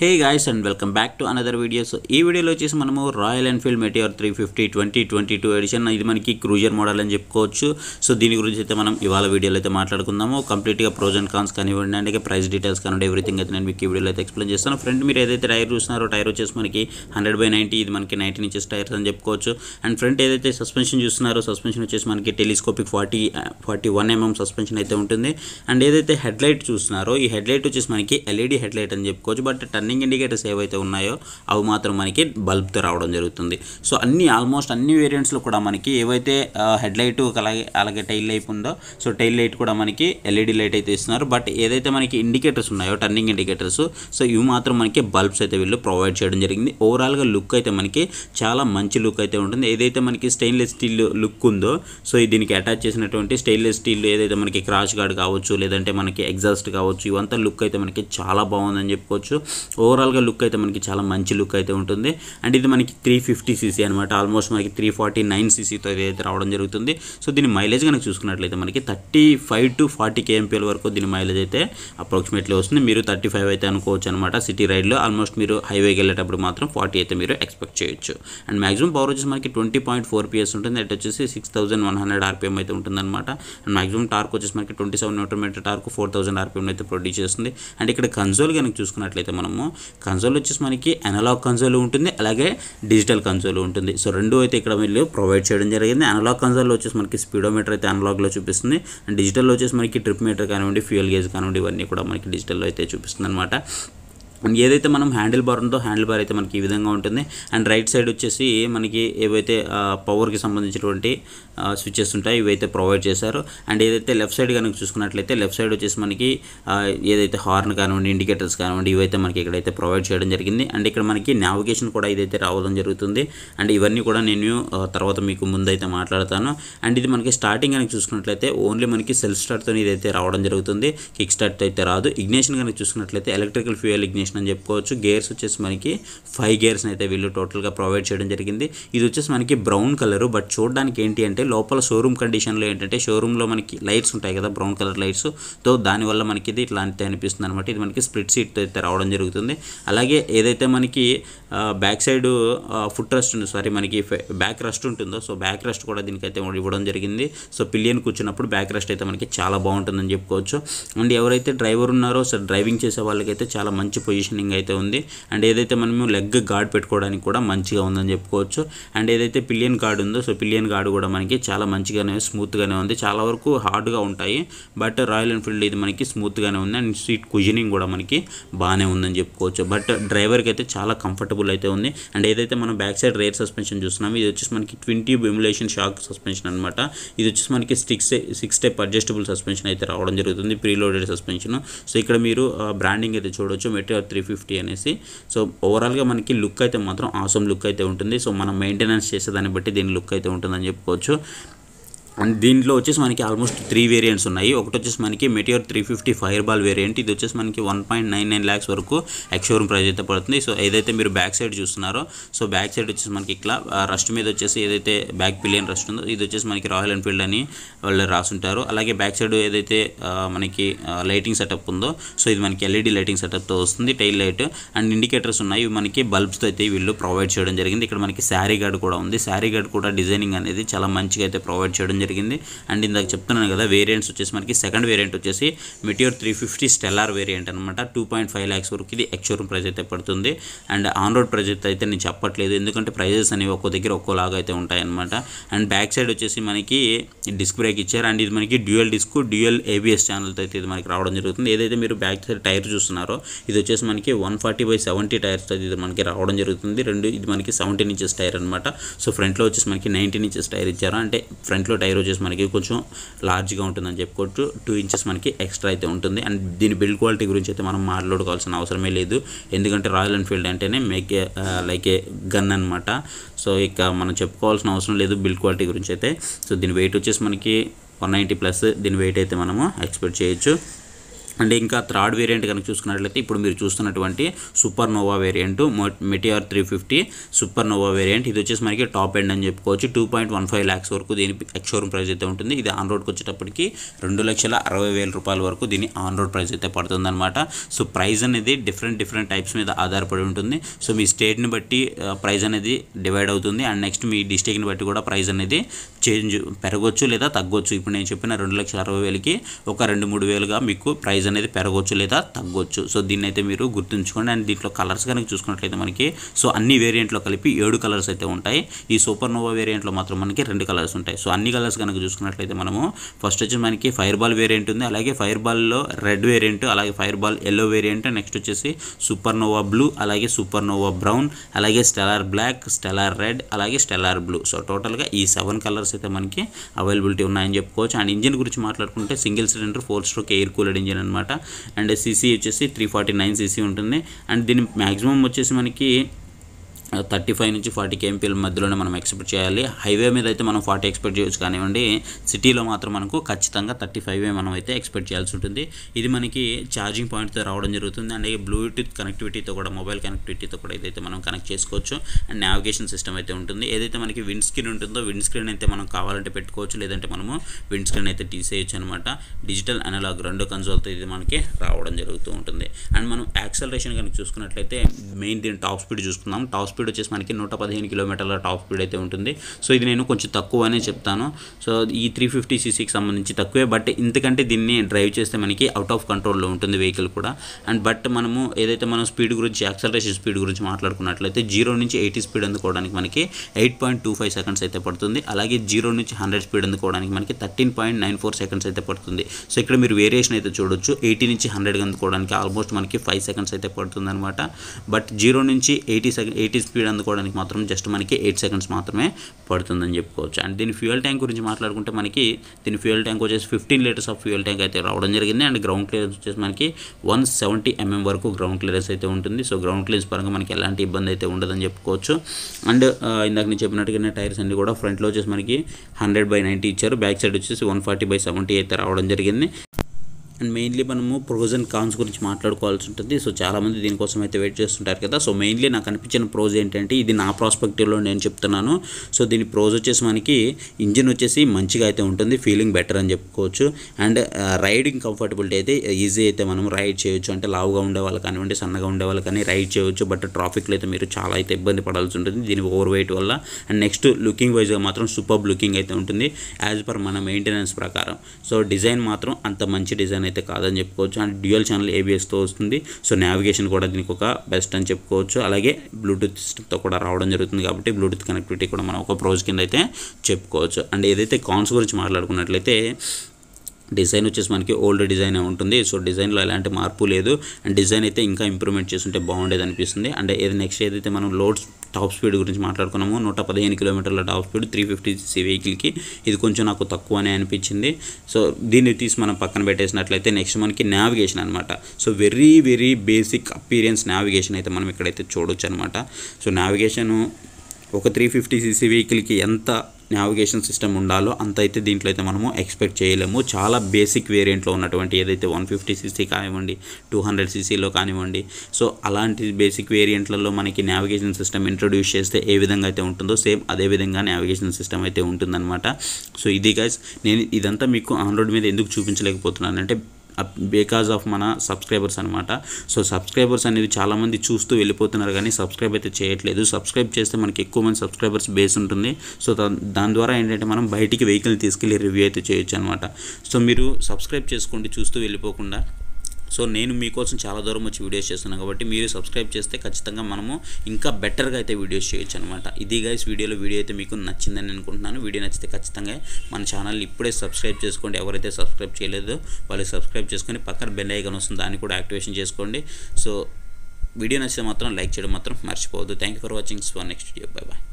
hey guys and welcome back to another videos ఈ వీడియోలో వచ్చేసి మనము Royal Enfield Meteor three fifty twenty twenty two edition ఇది మనకి క్రూజర్ మోడల్ అని చెప్పుకోవచ్చు సో దీని గురించి అయితే మనం ఇవాళ వీడియోలో అయితే మాట్లాడుకుందాము కంప్లీట్గా ప్రోజ్ అండ్ కాన్స్ కానివ్వండి అండ్ ప్రైస్ డీటెయిల్స్ కానివ్వండి ఎవ్రీథింగ్ అయితే నేను మీకు ఈ వీడియోలో అయితే ఎక్స్ప్లెయిన్ చేస్తాను ఫ్రెండ్ మీరు ఏదైతే టైర్ చూస్తున్నారో టైర్ వచ్చేసి మనకి హండ్రెడ్ బై నైంటీ ఇది మనకి నైన్టీన్ ఇంచెస్ టైర్స్ అని చెప్పుకోవచ్చు అండ్ ఫ్రంట్ ఏదైతే సస్పెన్షన్ చూస్తున్నారో సస్పెన్షన్ వచ్చేసి మనకి telescopic forty forty one mm suspension అయితే ఉంటుంది అండ్ ఏదైతే హెడ్ లైట్ చూస్తున్నారో ఈ హెడ్ లైట్ వచ్చేసి మనకి ఎల్ఈడి హెడ్ లైట్ అని చెప్పుకోవచ్చు బట్ టన్ రన్నింగ్ ఇండికేటర్స్ ఏవైతే ఉన్నాయో అవి మాత్రం మనకి బల్బ్తో రావడం జరుగుతుంది సో అన్ని ఆల్మోస్ట్ అన్ని వేరియంట్స్లో కూడా మనకి ఏవైతే హెడ్ లైట్ అలాగే అలాగే టైల్ లైట్ ఉందో సో టైల్ లైట్ కూడా మనకి ఎల్ఈడి లైట్ అయితే ఇస్తున్నారు బట్ ఏదైతే మనకి ఇండికేటర్స్ ఉన్నాయో టర్నింగ్ ఇండికేటర్స్ సో ఇవి మాత్రం మనకి బల్బ్స్ అయితే వీళ్ళు ప్రొవైడ్ చేయడం జరిగింది ఓవరాల్గా లుక్ అయితే మనకి చాలా మంచి లుక్ అయితే ఉంటుంది ఏదైతే మనకి స్టెయిన్లెస్ స్టీల్ లుక్ ఉందో సో దీనికి అటాచ్ చేసినటువంటి స్టెయిన్లెస్ స్టీల్ ఏదైతే మనకి క్రాష్ గార్డ్ కావచ్చు లేదంటే మనకి ఎగ్జాస్ట్ కావచ్చు ఇవంతా లుక్ అయితే మనకి చాలా బాగుందని చెప్పుకోవచ్చు ఓవరాల్గా లుక్ అయితే మనకి చాలా మంచి లుక్ అయితే ఉంటుంది అండ్ ఇది మనకి త్రీ ఫిఫ్టీ సీసీ అనమాట ఆల్మోస్ట్ మనకి త్రీ ఫార్టీ నైన్ సీసీతో అయితే రావడం జరుగుతుంది సో దీని మైలేజ్ కనుక చూసుకున్నట్లయితే మనకి thirty five to forty kmpl వరకు దీని మైలేజ్ అయితే అప్రాక్సిమేట్లీ వస్తుంది మీరు థర్టీ ఫైవ్ అయితే అనుకోవచ్చు అనమాట సిటీ రైడ్లో ఆల్మోస్ట్ మీరు హైవేకి వెళ్ళేటప్పుడు మాత్రం ఫార్టీ అయితే మీరు ఎక్స్పెక్ట్ చేయొచ్చు అండ్ మాక్సిమం పవర్ వచ్చేసి మనకి ట్వంటీ పాయింట్ ఫోర్ పిఎస్ ఉంటుంది అట్ వచ్చేసి six thousand one hundred rpm అయితే అనమాట అండ్ మాక్సిమం టార్క్ వచ్చేసి మనకి twenty seven meter torque four thousand rpm అయితే ప్రొడ్యూస్ చేస్తుంది అండ్ ఇక్కడ కన్సోల్ కనుక చూసుకున్నట్లయితే మనము కన్సోల్ వచ్చేసి మనకి అనలాగ్ కన్సోల్ ఉంటుంది అలాగే డిజిటల్ కన్సోల్ ఉంటుంది సో రెండు అయితే ఇక్కడ వీళ్ళు ప్రొవైడ్ చేయడం జరిగింది అనలాగ్ కన్సోల్లో వచ్చేసి మనకి స్పీడోమీటర్ అయితే అనలాగ్లో చూపిస్తుంది అండ్ డిజిటల్లో వచ్చేసి మనకి ట్రిప్ మీటర్ కానివ్వండి ఫ్యూయల్ గేజ్ కానివ్వండి ఇవన్నీ కూడా మనకి డిజిటల్లో అయితే చూపిస్తుంది అనమాట అండ్ ఏదైతే మనం హ్యాండిల్ బార్ ఉందో హ్యాండిల్ బార్ అయితే మనకి ఈ విధంగా ఉంటుంది అండ్ రైట్ సైడ్ వచ్చేసి మనకి ఏవైతే పవర్కి సంబంధించినటువంటి స్విచ్చెస్ ఉంటాయి ఇవైతే ప్రొవైడ్ చేశారు అండ్ ఏదైతే లెఫ్ట్ సైడ్ కనుక చూసుకున్నట్లయితే లెఫ్ట్ సైడ్ వచ్చేసి మనకి ఏదైతే హార్న్ కానివ్వండి ఇండికేటర్స్ కానివ్వండి ఇవైతే మనకి ఇక్కడైతే ప్రొవైడ్ చేయడం జరిగింది అండ్ ఇక్కడ మనకి నావిగేషన్ కూడా ఇదైతే రావడం జరుగుతుంది అండ్ ఇవన్నీ కూడా నేను తర్వాత మీకు ముందైతే మాట్లాడతాను అండ్ ఇది మనకి స్టార్టింగ్ కనుక చూసుకున్నట్లయితే ఓన్లీ మనకి సెల్ఫ్ స్టార్ట్తో ఇదైతే రావడం జరుగుతుంది కిక్ స్టార్ట్ అయితే రాదు ఇగ్నేషన్ కనుక చూసుకున్నట్లయితే ఎలక్ట్రికల్ ఫ్యూయల్ ఇగ్నేషన్ కాంబినేషన్ అని చెప్పుకోవచ్చు గేర్స్ వచ్చేసి మనకి ఫైవ్ గేర్స్ అయితే వీళ్ళు టోటల్గా ప్రొవైడ్ చేయడం జరిగింది ఇది వచ్చేసి మనకి బ్రౌన్ కలర్ బట్ చూడడానికి ఏంటి అంటే లోపల షోరూమ్ కండిషన్లో ఏంటంటే షోరూంలో మనకి లైట్స్ ఉంటాయి కదా బ్రౌన్ కలర్ లైట్స్ తో దానివల్ల మనకి ఇది ఇట్లాంటి అనిపిస్తుంది అనమాట ఇది మనకి స్ప్లిట్ సీట్తో అయితే రావడం జరుగుతుంది అలాగే ఏదైతే మనకి బ్యాక్ సైడ్ ఫుట్ రెస్ట్ ఉంది సారీ మనకి బ్యాక్ రెస్ట్ ఉంటుందో సో బ్యాక్ రెస్ట్ కూడా దీనికైతే ఇవ్వడం జరిగింది సో పిల్లియన్ కూర్చున్నప్పుడు బ్యాక్ రెస్ట్ అయితే మనకి చాలా బాగుంటుందని చెప్పుకోవచ్చు అండ్ ఎవరైతే డ్రైవర్ ఉన్నారో సో డ్రైవింగ్ చేసే వాళ్ళకైతే చాలా మంచి పొజిషన్ పొజిషనింగ్ అయితే ఉంది అండ్ ఏదైతే మనము లెగ్ గార్డ్ పెట్టుకోవడానికి కూడా మంచిగా ఉందని చెప్పుకోవచ్చు అండ్ ఏదైతే పిలియన్ గార్డ్ ఉందో సో పిలియన్ గార్డ్ కూడా మనకి చాలా మంచిగానే స్మూత్గానే ఉంది చాలా వరకు హార్డ్గా ఉంటాయి బట్ రాయల్ ఎన్ఫీల్డ్ ఇది మనకి స్మూత్గానే ఉంది అండ్ సీట్ కుజనింగ్ కూడా మనకి బాగానే ఉందని చెప్పుకోవచ్చు బట్ డ్రైవర్కి అయితే చాలా కంఫర్టబుల్ అయితే ఉంది అండ్ ఏదైతే మనం బ్యాక్ సైడ్ రేర్ సస్పెన్షన్ చూస్తున్నాము ఇది వచ్చేసి మనకి ట్వంటీ ఎమ్యులేషన్ షాక్ సస్పెన్షన్ అనమాట ఇది వచ్చేసి మనకి స్టిక్స్ సిక్స్ స్టెప్ అడ్జస్టబుల్ సస్పెన్షన్ అయితే రావడం జరుగుతుంది ప్రీలోడెడ్ సస్పెన్షన్ సో ఇక్కడ మీరు బ్రాండింగ్ అయితే చూడొచ్చు మెటీరియల్ త్రీ ఫిఫ్టీ అనేసి సో ఓవరాల్గా మనకి లుక్ అయితే మాత్రం ఆసమ్ లుక్ అయితే ఉంటుంది సో మనం మెయింటెనెన్స్ చేసేదాన్ని బట్టి దీని లుక్ అయితే ఉంటుందని చెప్పుకోవచ్చు అండ్ దీంట్లో వచ్చేసి మనకి ఆల్మోస్ట్ త్రీ వేరియంట్స్ ఉన్నాయి ఒకటి వచ్చేసి మనకి Meteor three fifty fire ball variant ఇది వచ్చేసి మనకి one point nine nine lakhs వరకు ఎక్స్షోరూమ్ ప్రైజ్ అయితే పడుతుంది సో ఏదైతే మీరు బ్యాక్ సైడ్ చూస్తున్నారో సో బ్యాక్ సైడ్ వచ్చేసి మనకి ఇట్లా రస్ట్ మీద వచ్చేసి ఏదైతే బ్యాక్ పిలియన్ రస్ట్ ఉందో ఇది వచ్చేసి మనకి రాయల్ ఎన్ఫీల్డ్ అని వాళ్ళు రాసుంటారు అలాగే బ్యాక్ సైడ్ ఏదైతే మనకి లైటింగ్ సెటప్ ఉందో సో ఇది మనకి ఎల్ఈడి లైటింగ్ సెటప్తో వస్తుంది టైల్ లైట్ అండ్ ఇండికేటర్స్ ఉన్నాయి ఇవి మనకి బల్బ్స్తో అయితే వీళ్ళు ప్రొవైడ్ చేయడం జరిగింది ఇక్కడ మనకి శారీ గార్డ్ కూడా ఉంది శారీ గార్డ్ కూడా డిజైనింగ్ అనేది చాలా మంచిగా అయితే ప్రొవైడ్ చేయడం జరిగింది అండ్ ఇందాక చెప్తున్నాను కదా వేరియంట్స్ వచ్చేసి మనకి సెకండ్ వేరియంట్ వచ్చేసి Meteor three fifty Stellar variant అనమాట టూ పాయింట్ ఫైవ్ ల్యాక్స్ వరకు ఇది ఎక్స్షోరూమ్ ప్రైస్ అయితే పడుతుంది అండ్ ఆన్ రోడ్ ప్రైస్ అయితే నేను చెప్పట్లేదు ఎందుకంటే ప్రైజెస్ అనేవి ఒక్కో దగ్గర ఒక్కోలాగా అయితే ఉంటాయన్నమాట అండ్ బ్యాక్ సైడ్ వచ్చేసి మనకి డిస్క్ బ్రేక్ ఇచ్చారు అండ్ ఇది మనకి డ్యూయల్ డిస్క్ డ్యూయల్ ఏబిఎస్ ఛానల్తో అయితే ఇది మనకి రావడం జరుగుతుంది ఏదైతే మీరు బ్యాక్ సైడ్ టైర్ చూస్తున్నారో ఇది వచ్చేసి మనకి one forty by seventy tyres ఇది మనకి రావడం జరుగుతుంది రెండు ఇది మనకి సెవెంటీన్ ఇంచెస్ టైర్ అనమాట సో ఫ్రంట్లో వచ్చేసి మనకి నైన్టీన్ ఇంచెస్ టైర్ ఇచ్చారు అంటే ఫ్రంట్లో టైర్ టైర్ వచ్చేసి మనకి కొంచెం లార్జ్గా ఉంటుందని చెప్పుకోవచ్చు టూ ఇంచెస్ మనకి ఎక్స్ట్రా అయితే ఉంటుంది అండ్ దీని బిల్డ్ క్వాలిటీ గురించి అయితే మనం మాట్లాడుకోవాల్సిన అవసరమే లేదు ఎందుకంటే రాయల్ ఎన్ఫీల్డ్ అంటేనే మేక్ లైక్ ఏ గన్ అనమాట సో ఇక మనం చెప్పుకోవాల్సిన అవసరం లేదు బిల్డ్ క్వాలిటీ గురించి అయితే సో దీని వెయిట్ వచ్చేసి మనకి వన్ నైంటీ ప్లస్ దీని వెయిట్ అయితే మనము ఎక్స్పెక్ట్ చేయొచ్చు అండ్ ఇంకా థర్డ్ వేరియంట్ కనుక చూసుకున్నట్లయితే ఇప్పుడు మీరు చూస్తున్నటువంటి Super Nova variant Meteor three fifty Super Nova variant ఇది వచ్చేసి మనకి టాప్ ఎండ్ అని చెప్పుకోవచ్చు two point one five lakhs వరకు దీని ఎక్స్ షోరూమ్ ప్రైస్ అయితే ఉంటుంది ఇది ఆన్ రోడ్కి వచ్చేటప్పటికి రెండు లక్షల అరవై వేల రూపాయల వరకు దీని ఆన్ రోడ్ ప్రైస్ అయితే పడుతుందన్నమాట సో ప్రైస్ అనేది డిఫరెంట్ డిఫరెంట్ టైప్స్ మీద ఆధారపడి ఉంటుంది సో మీ స్టేట్ని బట్టి ప్రైస్ అనేది డివైడ్ అవుతుంది అండ్ నెక్స్ట్ మీ డిస్టిక్ని బట్టి కూడా ప్రైస్ అనేది చేంజ్ పెరగవచ్చు లేదా తగ్గొచ్చు ఇప్పుడు నేను చెప్పిన రెండు లక్షల అరవై వేలకి ఒక రెండు మూడు వేలుగా మీకు ప్రైస్ అనేది పెరగవచ్చు లేదా తగ్గొచ్చు సో దీన్ని అయితే మీరు గుర్తుంచుకోండి అండ్ దీంట్లో కలర్స్ కనుక చూసుకున్నట్లయితే మనకి సో అన్ని వేరియంట్లో కలిపి ఏడు కలర్స్ అయితే ఉంటాయి ఈ సూపర్ నోవా వేరియంట్లో మాత్రం మనకి రెండు కలర్స్ ఉంటాయి సో అన్ని కలర్స్ కనుక చూసుకున్నట్లయితే మనము ఫస్ట్ వచ్చి మనకి ఫైర్ బాల్ వేరియంట్ ఉంది అలాగే ఫైర్ బాల్లో రెడ్ వేరియంట్ అలాగే fire ball yellow variant next వచ్చేసి సూపర్ నోవా బ్లూ అలాగే సూపర్ నోవా బ్రౌన్ అలాగే స్టెలార్ బ్లాక్ స్టెలార్ రెడ్ అలాగే స్టెలార్ బ్లూ సో టోటల్గా ఈ సెవెన్ కలర్స్ అయితే మనకి అవైలబిలిటీ ఉన్నాయని చెప్పుకోవచ్చు అండ్ ఇంజిన్ గురించి మాట్లాడుకుంటే single cylinder four stroke air cooler engine అనమాట అనమాట అండ్ సీసీ వచ్చేసి త్రీ ఫార్టీ నైన్ సిసి ఉంటుంది అండ్ దీని మ్యాక్సిమం వచ్చేసి మనకి థర్టీ ఫైవ్ నుంచి ఫార్టీ కేఎంపీల మధ్యలోనే మనం ఎక్స్పెక్ట్ చేయాలి హైవే మీద అయితే మనం ఫార్టీ ఎక్స్పెక్ట్ చేయొచ్చు కానివ్వండి సిటీలో మాత్రం మనకు ఖచ్చితంగా థర్టీ ఫైవ్ మనం అయితే ఎక్స్పెక్ట్ చేయాల్సి ఉంటుంది ఇది మనకి ఛార్జింగ్ పాయింట్తో రావడం జరుగుతుంది అండ్ బ్లూటూత్ కనెక్టివిటీతో కూడా మొబైల్ కనెక్టివిటీతో కూడా ఏదైతే మనం కనెక్ట్ చేసుకోవచ్చు అండ్ నావిగేషన్ సిస్టమ్ అయితే ఉంటుంది ఏదైతే మనకి విండ్ స్క్రీన్ ఉంటుందో విండ్ స్క్రీన్ అయితే మనం కావాలంటే పెట్టుకోవచ్చు లేదంటే మనము విండ్ స్క్రీన్ అయితే తీసేయచ్చు అనమాట డిజిటల్ అనలాగ్ రెండు కన్సోల్తో ఇది మనకి రావడం జరుగుతూ ఉంటుంది అండ్ మనం యాక్సలరేషన్ కనుక చూసుకున్నట్లయితే మెయిన్ దీని టాప్ స్పీడ్ చూసుకుందాం టాప్ స్పీడ్ వచ్చేసి మనకి నూట పదిహేను కిలోమీటర్ల టాప్ స్పీడ్ అయితే ఉంటుంది సో ఇది నేను కొంచెం తక్కువ చెప్తాను సో ఈ త్రీ ఫిఫ్టీ సీసీకి సంబంధించి తక్కువే బట్ ఇంతకంటే దీన్ని డ్రైవ్ చేస్తే మనకి అవుట్ ఆఫ్ కంట్రోల్లో ఉంటుంది వెహికల్ కూడా అండ్ బట్ మనము ఏదైతే మనం స్పీడ్ గురించి యాక్సలరేషన్ స్పీడ్ గురించి మాట్లాడుకున్నట్లయితే జీరో నుంచి ఎయిటీ స్పీడ్ అందుకోవడానికి మనకి eight point two five seconds అయితే పడుతుంది అలాగే జీరో నుంచి హండ్రెడ్ స్పీడ్ అందుకోవడానికి మనకి thirteen point nine four seconds అయితే పడుతుంది సో ఇక్కడ మీరు వేరియేషన్ అయితే చూడొచ్చు ఎయిటీ నుంచి హండ్రెడ్ అందుకోవడానికి ఆల్మోస్ట్ మనకి ఫైవ్ సెకండ్స్ అయితే పడుతుంది అనమాట బట్ జీరో నుంచి ఎయిటీ సెకండ్ ఎయిటీ స్పీడ్ అందుకోవడానికి మాత్రం జస్ట్ మనకి ఎయిట్ సెకండ్స్ మాత్రమే పడుతుందని చెప్పుకోవచ్చు అండ్ దీని ఫ్యూయల్ ట్యాంక్ గురించి మాట్లాడుకుంటే మనకి దీని ఫ్యూయల్ ట్యాంక్ వచ్చేసి fifteen litres of fuel tank అయితే రావడం జరిగింది అండ్ గ్రౌండ్ క్లియరెన్స్ వచ్చేసి మనకి వన్ సెవెంటీ ఎంఎం వరకు గ్రౌండ్ క్లియరెన్స్ అయితే ఉంటుంది సో గ్రౌండ్ క్లియరెన్స్ పరంగా మనకి ఎలాంటి ఇబ్బంది అయితే ఉండదని చెప్పుకోవచ్చు అండ్ ఇందాక నేను చెప్పినట్టుగానే టైర్స్ అన్ని కూడా ఫ్రంట్లో వచ్చేసి మనకి హండ్రెడ్ బై నైంటీ ఇచ్చారు బ్యాక్ సైడ్ వచ్చేసి వన్ ఫార్టీ బై సెవెంటీ అయితే రావడం జరిగింది అండ్ మెయిన్లీ మనము ప్రోజ్ అండ్ కాన్స్ గురించి మాట్లాడుకోవాల్సి ఉంటుంది సో చాలామంది దీనికోసం అయితే వెయిట్ చేస్తుంటారు కదా సో మెయిన్లీ నాకు అనిపించిన ప్రోజ్ ఏంటంటే ఇది నా ప్రాస్పెక్టివ్లో నేను చెప్తున్నాను సో దీని ప్రోజ్ వచ్చేసి మనకి ఇంజిన్ వచ్చేసి మంచిగా అయితే ఉంటుంది ఫీలింగ్ బెటర్ అని చెప్పుకోవచ్చు అండ్ రైడింగ్ కంఫర్టబిలిటీ అయితే ఈజీ అయితే మనం రైడ్ చేయొచ్చు అంటే లావుగా ఉండే వాళ్ళు కానివ్వండి సన్నగా ఉండే వాళ్ళు కానీ రైడ్ చేయొచ్చు బట్ ట్రాఫిక్లో అయితే మీరు చాలా అయితే ఇబ్బంది పడాల్సి ఉంటుంది దీని ఓవర్ వెయిట్ వల్ల అండ్ నెక్స్ట్ లుకింగ్ వైజ్గా మాత్రం సూపర్బ్ లుకింగ్ అయితే ఉంటుంది యాజ్ పర్ మన మెయింటెనెన్స్ ప్రకారం సో డిజైన్ మాత్రం అంత మంచి డిజైన్ అయితే కాదని చెప్పుకోవచ్చు అండ్ డ్యూయల్ ఛానల్ ఏబిఎస్తో వస్తుంది సో నావిగేషన్ కూడా దీనికి ఒక బెస్ట్ అని చెప్పుకోవచ్చు అలాగే బ్లూటూత్ సిస్టమ్తో కూడా రావడం జరుగుతుంది కాబట్టి బ్లూటూత్ కనెక్టివిటీ కూడా మనం ఒక ప్రోజ్ కింద అయితే చెప్పుకోవచ్చు అండ్ ఏదైతే కాన్స్ గురించి మాట్లాడుకున్నట్లయితే డిజైన్ వచ్చేసి మనకి ఓల్డ్ డిజైన్ ఉంటుంది సో డిజైన్లో ఎలాంటి మార్పు లేదు అండ్ డిజైన్ అయితే ఇంకా ఇంప్రూవ్మెంట్ చేస్తుంటే బాగుండేది అనిపిస్తుంది అండ్ ఏది నెక్స్ట్ ఏదైతే మనం లోడ్స్ టాప్ స్పీడ్ గురించి మాట్లాడుకున్నాము నూట పదిహేను కిలోమీటర్ల top speed three fifty C వెహికల్కి ఇది కొంచెం నాకు తక్కువ అనే అనిపించింది సో దీన్ని తీసి మనం పక్కన పెట్టేసినట్లయితే నెక్స్ట్ మనకి నావిగేషన్ అనమాట so very very basic appearance navigation అయితే మనం ఇక్కడైతే చూడొచ్చు అనమాట సో నావిగేషను ఒక త్రీ ఫిఫ్టీ సీసీ వెహికల్కి ఎంత నావిగేషన్ సిస్టమ్ ఉండాలో అంత అయితే దీంట్లో అయితే మనము ఎక్స్పెక్ట్ చేయలేము చాలా బేసిక్ వేరియంట్లో ఉన్నటువంటి ఏదైతే వన్ ఫిఫ్టీ సీసీ కానివ్వండి టూ హండ్రెడ్ సీసీలో కానివ్వండి సో అలాంటి బేసిక్ వేరియంట్లలో మనకి నావిగేషన్ సిస్టమ్ ఇంట్రొడ్యూస్ చేస్తే ఏ విధంగా అయితే ఉంటుందో సేమ్ అదే విధంగా నావిగేషన్ సిస్టమ్ అయితే ఉంటుందన్నమాట సో ఇది గైస్ నేను ఇదంతా మీకు ఆన్ రోడ్ మీద ఎందుకు చూపించలేకపోతున్నాను అంటే బికాజ్ ఆఫ్ మన సబ్స్క్రైబర్స్ అనమాట సో సబ్స్క్రైబర్స్ అనేది చాలామంది చూస్తూ వెళ్ళిపోతున్నారు కానీ సబ్స్క్రైబ్ అయితే చేయట్లేదు సబ్స్క్రైబ్ చేస్తే మనకి ఎక్కువ మంది సబ్స్క్రైబర్స్ బేస్ ఉంటుంది సో దాని ద్వారా ఏంటంటే మనం బయటికి వెహికల్ తీసుకెళ్ళి రివ్యూ అయితే చేయొచ్చు అనమాట సో మీరు సబ్స్క్రైబ్ చేసుకోండి చూస్తూ వెళ్ళిపోకుండా సో నేను మీకోసం చాలా దూరం వచ్చి వీడియోస్ చేస్తున్నాను కాబట్టి మీరు సబ్స్క్రైబ్ చేస్తే ఖచ్చితంగా మనము ఇంకా బెటర్గా అయితే వీడియోస్ చేయొచ్చు అనమాట ఇది గైస్ వీడియోలో వీడియో అయితే మీకు నచ్చిందని అనుకుంటున్నాను వీడియో నచ్చితే ఖచ్చితంగా మన ఛానల్ ఇప్పుడే సబ్స్క్రైబ్ చేసుకోండి ఎవరైతే సబ్స్క్రైబ్ చేయలేదో వాళ్ళు సబ్స్క్రైబ్ చేసుకొని పక్కన బెల్ ఐకన్ వస్తుంది దాన్ని కూడా యాక్టివేషన్ చేసుకోండి సో వీడియో నచ్చితే మాత్రం లైక్ చేయడం మాత్రం మర్చిపోవద్దు thank you for watching for next video bye bye